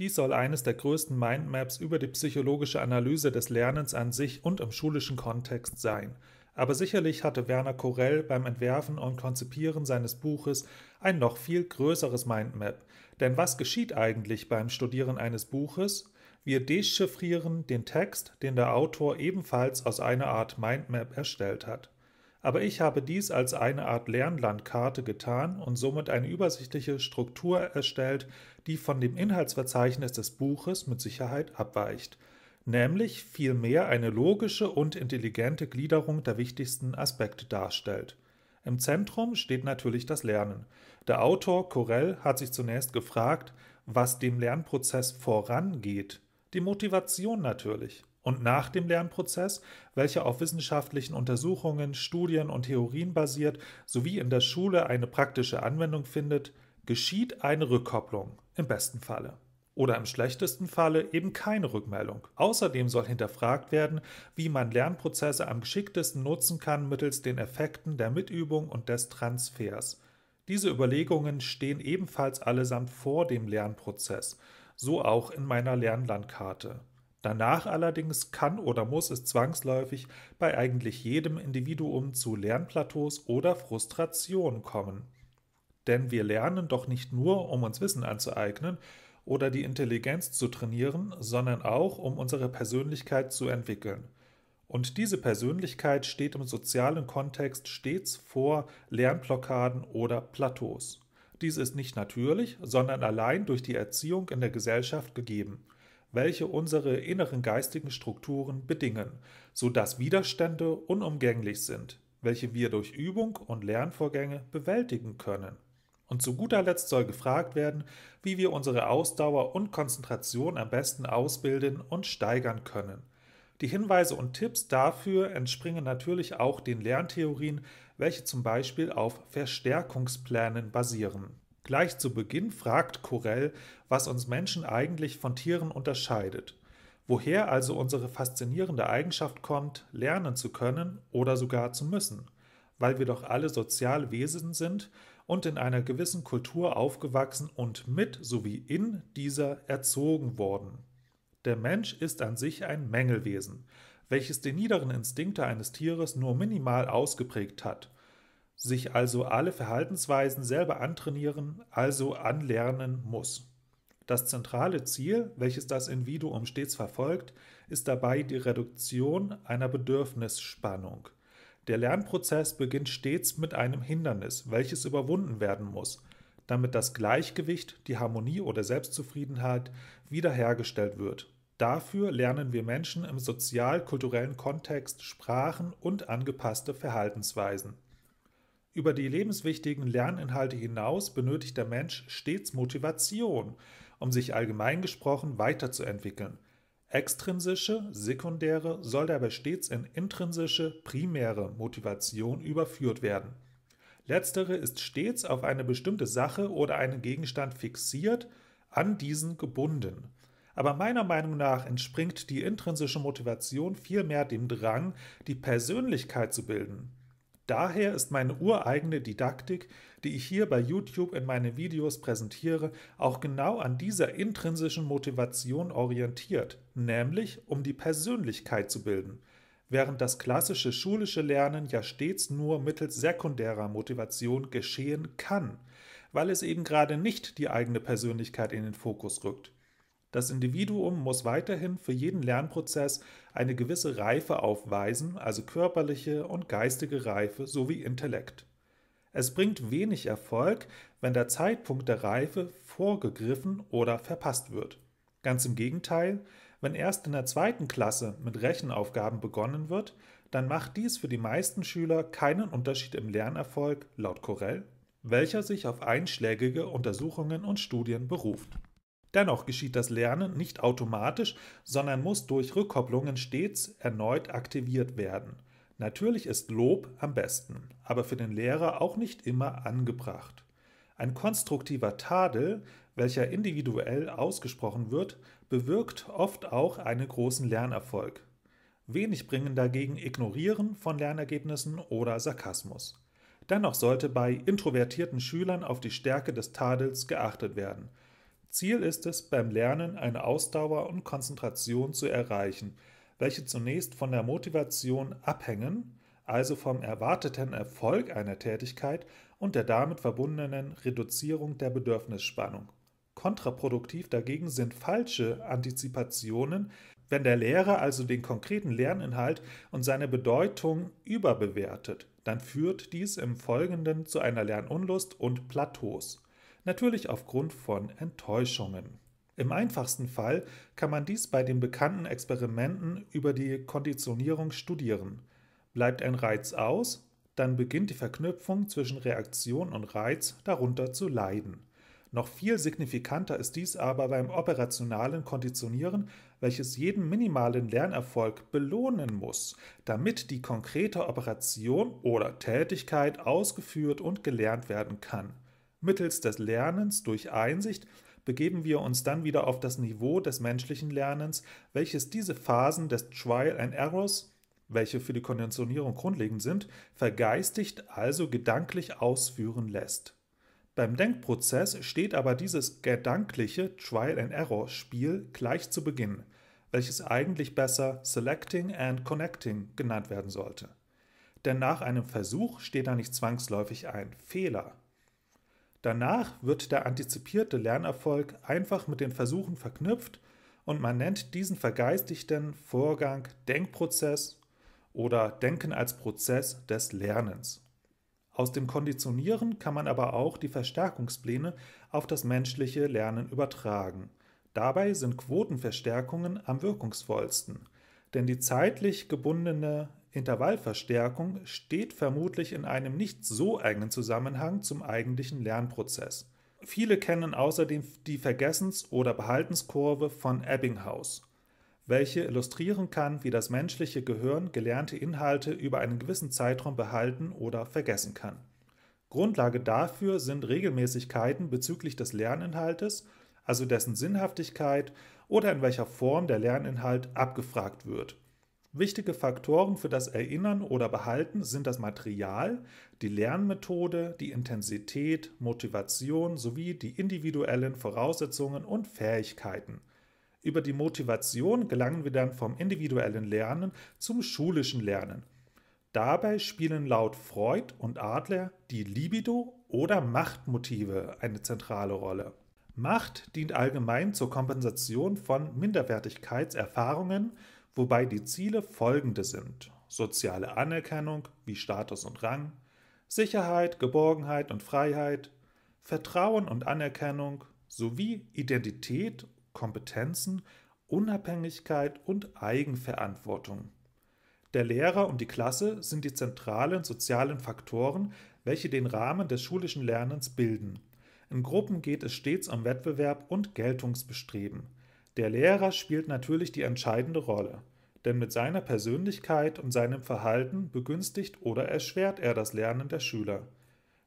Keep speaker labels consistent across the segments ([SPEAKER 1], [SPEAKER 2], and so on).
[SPEAKER 1] Dies soll eines der größten Mindmaps über die psychologische Analyse des Lernens an sich und im schulischen Kontext sein. Aber sicherlich hatte Werner Korell beim Entwerfen und Konzipieren seines Buches ein noch viel größeres Mindmap. Denn was geschieht eigentlich beim Studieren eines Buches? Wir dechiffrieren den Text, den der Autor ebenfalls aus einer Art Mindmap erstellt hat aber ich habe dies als eine Art Lernlandkarte getan und somit eine übersichtliche Struktur erstellt, die von dem Inhaltsverzeichnis des Buches mit Sicherheit abweicht, nämlich vielmehr eine logische und intelligente Gliederung der wichtigsten Aspekte darstellt. Im Zentrum steht natürlich das Lernen. Der Autor Corell hat sich zunächst gefragt, was dem Lernprozess vorangeht. Die Motivation natürlich und nach dem Lernprozess, welcher auf wissenschaftlichen Untersuchungen, Studien und Theorien basiert sowie in der Schule eine praktische Anwendung findet, geschieht eine Rückkopplung im besten Falle. Oder im schlechtesten Falle eben keine Rückmeldung. Außerdem soll hinterfragt werden, wie man Lernprozesse am geschicktesten nutzen kann mittels den Effekten der Mitübung und des Transfers. Diese Überlegungen stehen ebenfalls allesamt vor dem Lernprozess, so auch in meiner Lernlandkarte. Danach allerdings kann oder muss es zwangsläufig bei eigentlich jedem Individuum zu Lernplateaus oder Frustration kommen. Denn wir lernen doch nicht nur, um uns Wissen anzueignen oder die Intelligenz zu trainieren, sondern auch, um unsere Persönlichkeit zu entwickeln. Und diese Persönlichkeit steht im sozialen Kontext stets vor Lernblockaden oder Plateaus. Dies ist nicht natürlich, sondern allein durch die Erziehung in der Gesellschaft gegeben – welche unsere inneren geistigen Strukturen bedingen, so dass Widerstände unumgänglich sind, welche wir durch Übung und Lernvorgänge bewältigen können. Und zu guter Letzt soll gefragt werden, wie wir unsere Ausdauer und Konzentration am besten ausbilden und steigern können. Die Hinweise und Tipps dafür entspringen natürlich auch den Lerntheorien, welche zum Beispiel auf Verstärkungsplänen basieren. Gleich zu Beginn fragt Corell, was uns Menschen eigentlich von Tieren unterscheidet, woher also unsere faszinierende Eigenschaft kommt, lernen zu können oder sogar zu müssen, weil wir doch alle Sozialwesen sind und in einer gewissen Kultur aufgewachsen und mit sowie in dieser erzogen worden. Der Mensch ist an sich ein Mängelwesen, welches die niederen Instinkte eines Tieres nur minimal ausgeprägt hat sich also alle Verhaltensweisen selber antrainieren, also anlernen muss. Das zentrale Ziel, welches das Individuum stets verfolgt, ist dabei die Reduktion einer Bedürfnisspannung. Der Lernprozess beginnt stets mit einem Hindernis, welches überwunden werden muss, damit das Gleichgewicht, die Harmonie oder Selbstzufriedenheit wiederhergestellt wird. Dafür lernen wir Menschen im sozial-kulturellen Kontext Sprachen und angepasste Verhaltensweisen. Über die lebenswichtigen Lerninhalte hinaus benötigt der Mensch stets Motivation, um sich allgemein gesprochen weiterzuentwickeln. Extrinsische, sekundäre soll dabei stets in intrinsische, primäre Motivation überführt werden. Letztere ist stets auf eine bestimmte Sache oder einen Gegenstand fixiert, an diesen gebunden. Aber meiner Meinung nach entspringt die intrinsische Motivation vielmehr dem Drang, die Persönlichkeit zu bilden. Daher ist meine ureigene Didaktik, die ich hier bei YouTube in meinen Videos präsentiere, auch genau an dieser intrinsischen Motivation orientiert, nämlich um die Persönlichkeit zu bilden, während das klassische schulische Lernen ja stets nur mittels sekundärer Motivation geschehen kann, weil es eben gerade nicht die eigene Persönlichkeit in den Fokus rückt. Das Individuum muss weiterhin für jeden Lernprozess eine gewisse Reife aufweisen, also körperliche und geistige Reife sowie Intellekt. Es bringt wenig Erfolg, wenn der Zeitpunkt der Reife vorgegriffen oder verpasst wird. Ganz im Gegenteil, wenn erst in der zweiten Klasse mit Rechenaufgaben begonnen wird, dann macht dies für die meisten Schüler keinen Unterschied im Lernerfolg, laut Corell, welcher sich auf einschlägige Untersuchungen und Studien beruft. Dennoch geschieht das Lernen nicht automatisch, sondern muss durch Rückkopplungen stets erneut aktiviert werden. Natürlich ist Lob am besten, aber für den Lehrer auch nicht immer angebracht. Ein konstruktiver Tadel, welcher individuell ausgesprochen wird, bewirkt oft auch einen großen Lernerfolg. Wenig bringen dagegen Ignorieren von Lernergebnissen oder Sarkasmus. Dennoch sollte bei introvertierten Schülern auf die Stärke des Tadels geachtet werden – Ziel ist es, beim Lernen eine Ausdauer und Konzentration zu erreichen, welche zunächst von der Motivation abhängen, also vom erwarteten Erfolg einer Tätigkeit und der damit verbundenen Reduzierung der Bedürfnisspannung. Kontraproduktiv dagegen sind falsche Antizipationen, wenn der Lehrer also den konkreten Lerninhalt und seine Bedeutung überbewertet, dann führt dies im Folgenden zu einer Lernunlust und Plateaus natürlich aufgrund von Enttäuschungen. Im einfachsten Fall kann man dies bei den bekannten Experimenten über die Konditionierung studieren. Bleibt ein Reiz aus, dann beginnt die Verknüpfung zwischen Reaktion und Reiz darunter zu leiden. Noch viel signifikanter ist dies aber beim operationalen Konditionieren, welches jeden minimalen Lernerfolg belohnen muss, damit die konkrete Operation oder Tätigkeit ausgeführt und gelernt werden kann. Mittels des Lernens durch Einsicht begeben wir uns dann wieder auf das Niveau des menschlichen Lernens, welches diese Phasen des Trial and Errors, welche für die Konditionierung grundlegend sind, vergeistigt, also gedanklich ausführen lässt. Beim Denkprozess steht aber dieses gedankliche Trial and Error Spiel gleich zu Beginn, welches eigentlich besser Selecting and Connecting genannt werden sollte. Denn nach einem Versuch steht da nicht zwangsläufig ein Fehler, Danach wird der antizipierte Lernerfolg einfach mit den Versuchen verknüpft und man nennt diesen vergeistigten Vorgang Denkprozess oder Denken als Prozess des Lernens. Aus dem Konditionieren kann man aber auch die Verstärkungspläne auf das menschliche Lernen übertragen. Dabei sind Quotenverstärkungen am wirkungsvollsten, denn die zeitlich gebundene Intervallverstärkung steht vermutlich in einem nicht so engen Zusammenhang zum eigentlichen Lernprozess. Viele kennen außerdem die Vergessens- oder Behaltenskurve von Ebbinghaus, welche illustrieren kann, wie das menschliche Gehirn gelernte Inhalte über einen gewissen Zeitraum behalten oder vergessen kann. Grundlage dafür sind Regelmäßigkeiten bezüglich des Lerninhaltes, also dessen Sinnhaftigkeit oder in welcher Form der Lerninhalt abgefragt wird. Wichtige Faktoren für das Erinnern oder Behalten sind das Material, die Lernmethode, die Intensität, Motivation sowie die individuellen Voraussetzungen und Fähigkeiten. Über die Motivation gelangen wir dann vom individuellen Lernen zum schulischen Lernen. Dabei spielen laut Freud und Adler die Libido oder Machtmotive eine zentrale Rolle. Macht dient allgemein zur Kompensation von Minderwertigkeitserfahrungen, wobei die Ziele folgende sind. Soziale Anerkennung wie Status und Rang, Sicherheit, Geborgenheit und Freiheit, Vertrauen und Anerkennung sowie Identität, Kompetenzen, Unabhängigkeit und Eigenverantwortung. Der Lehrer und die Klasse sind die zentralen sozialen Faktoren, welche den Rahmen des schulischen Lernens bilden. In Gruppen geht es stets um Wettbewerb und Geltungsbestreben. Der Lehrer spielt natürlich die entscheidende Rolle, denn mit seiner Persönlichkeit und seinem Verhalten begünstigt oder erschwert er das Lernen der Schüler.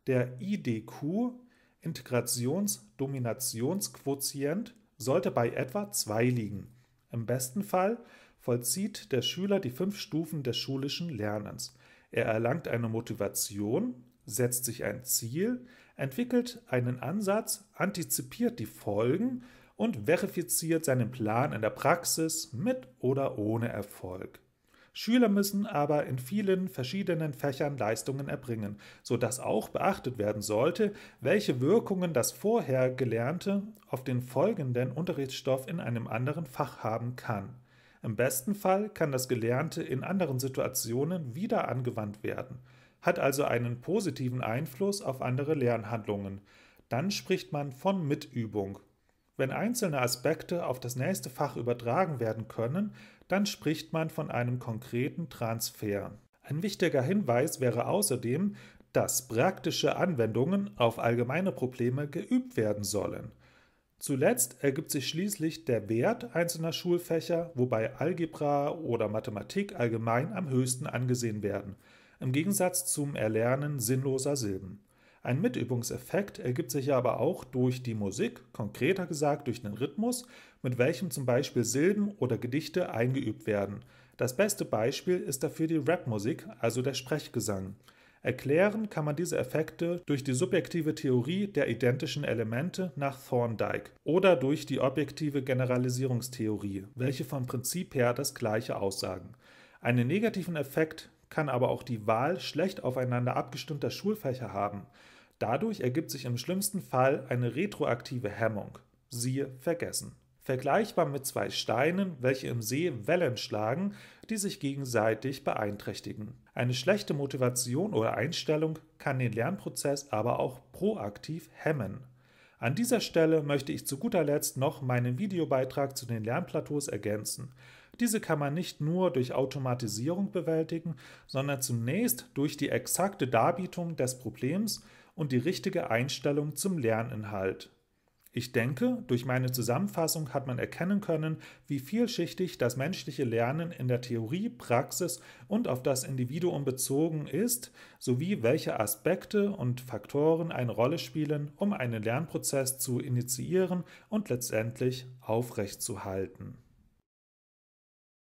[SPEAKER 1] Der IDQ Integrationsdominationsquotient sollte bei etwa 2 liegen. Im besten Fall vollzieht der Schüler die fünf Stufen des schulischen Lernens. Er erlangt eine Motivation, setzt sich ein Ziel, entwickelt einen Ansatz, antizipiert die Folgen und verifiziert seinen Plan in der Praxis mit oder ohne Erfolg. Schüler müssen aber in vielen verschiedenen Fächern Leistungen erbringen, sodass auch beachtet werden sollte, welche Wirkungen das vorher Gelernte auf den folgenden Unterrichtsstoff in einem anderen Fach haben kann. Im besten Fall kann das Gelernte in anderen Situationen wieder angewandt werden, hat also einen positiven Einfluss auf andere Lernhandlungen. Dann spricht man von Mitübung wenn einzelne Aspekte auf das nächste Fach übertragen werden können, dann spricht man von einem konkreten Transfer. Ein wichtiger Hinweis wäre außerdem, dass praktische Anwendungen auf allgemeine Probleme geübt werden sollen. Zuletzt ergibt sich schließlich der Wert einzelner Schulfächer, wobei Algebra oder Mathematik allgemein am höchsten angesehen werden, im Gegensatz zum Erlernen sinnloser Silben. Ein Mitübungseffekt ergibt sich aber auch durch die Musik, konkreter gesagt durch den Rhythmus, mit welchem zum Beispiel Silben oder Gedichte eingeübt werden. Das beste Beispiel ist dafür die Rapmusik, also der Sprechgesang. Erklären kann man diese Effekte durch die subjektive Theorie der identischen Elemente nach Thorndike oder durch die objektive Generalisierungstheorie, welche vom Prinzip her das gleiche aussagen. Einen negativen Effekt kann aber auch die Wahl schlecht aufeinander abgestimmter Schulfächer haben. Dadurch ergibt sich im schlimmsten Fall eine retroaktive Hemmung, siehe Vergessen. Vergleichbar mit zwei Steinen, welche im See Wellen schlagen, die sich gegenseitig beeinträchtigen. Eine schlechte Motivation oder Einstellung kann den Lernprozess aber auch proaktiv hemmen. An dieser Stelle möchte ich zu guter Letzt noch meinen Videobeitrag zu den Lernplateaus ergänzen. Diese kann man nicht nur durch Automatisierung bewältigen, sondern zunächst durch die exakte Darbietung des Problems, und die richtige Einstellung zum Lerninhalt. Ich denke, durch meine Zusammenfassung hat man erkennen können, wie vielschichtig das menschliche Lernen in der Theorie, Praxis und auf das Individuum bezogen ist, sowie welche Aspekte und Faktoren eine Rolle spielen, um einen Lernprozess zu initiieren und letztendlich aufrechtzuhalten.